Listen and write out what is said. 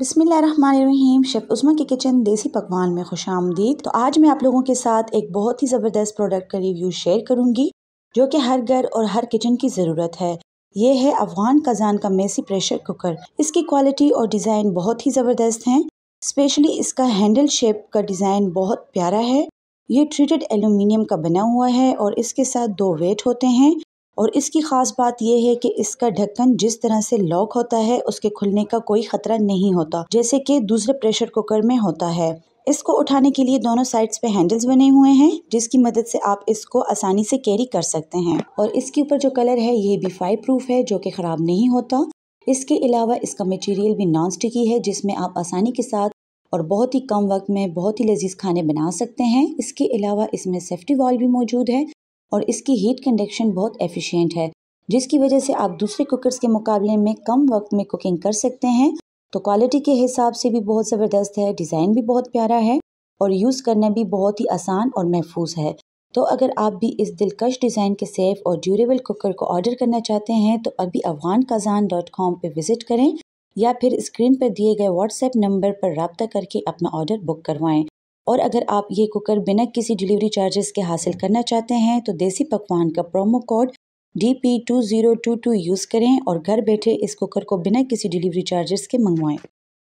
बसमीम शेफ़ उस्मा के किचन देसी पकवान में खुश आमदीद तो आज मैं आप लोगों के साथ एक बहुत ही ज़बरदस्त प्रोडक्ट का रिव्यू शेयर करूँगी जो कि हर घर और हर किचन की ज़रूरत है ये है अफगान कज़ान का मेसी प्रेशर कुकर इसकी क्वालिटी और डिज़ाइन बहुत ही ज़बरदस्त हैं स्पेशली इसका हैंडल शेप का डिज़ाइन बहुत प्यारा है ये ट्रीटेड एलुमिनियम का बना हुआ है और इसके साथ दो वेट होते हैं और इसकी ख़ास बात यह है कि इसका ढक्कन जिस तरह से लॉक होता है उसके खुलने का कोई ख़तरा नहीं होता जैसे कि दूसरे प्रेशर कुकर में होता है इसको उठाने के लिए दोनों साइड्स पे हैंडल्स बने हुए हैं जिसकी मदद से आप इसको आसानी से कैरी कर सकते हैं और इसके ऊपर जो कलर है ये भी फाइव प्रूफ है जो कि ख़राब नहीं होता इसके अलावा इसका मटेरियल भी नॉन स्टिकी है जिसमें आप आसानी के साथ और बहुत ही कम वक्त में बहुत ही लजीज खाने बना सकते हैं इसके अलावा इसमें सेफ्टी वॉल भी मौजूद है और इसकी हीट कंडक्शन बहुत एफिशिएंट है जिसकी वजह से आप दूसरे कुकर्स के मुकाबले में कम वक्त में कुकिंग कर सकते हैं तो क्वालिटी के हिसाब से भी बहुत ज़बरदस्त है डिज़ाइन भी बहुत प्यारा है और यूज़ करना भी बहुत ही आसान और महफूज है तो अगर आप भी इस दिलकश डिज़ाइन के सेफ और ड्यूरेबल कुकर को ऑर्डर करना चाहते हैं तो अभी अफगान कज़ान डॉट कॉम पर विज़िट करें या फिर स्क्रीन पर दिए गए व्हाट्सएप नंबर पर रबता करके अपना ऑर्डर बुक करवाएं और अगर आप ये कुकर बिना किसी डिलीवरी चार्जेस के हासिल करना चाहते हैं तो देसी पकवान का promo code D P two zero two two use करें और घर बैठे इस कुकर को बिना किसी डिलीवरी चार्जेस के मंगवाएं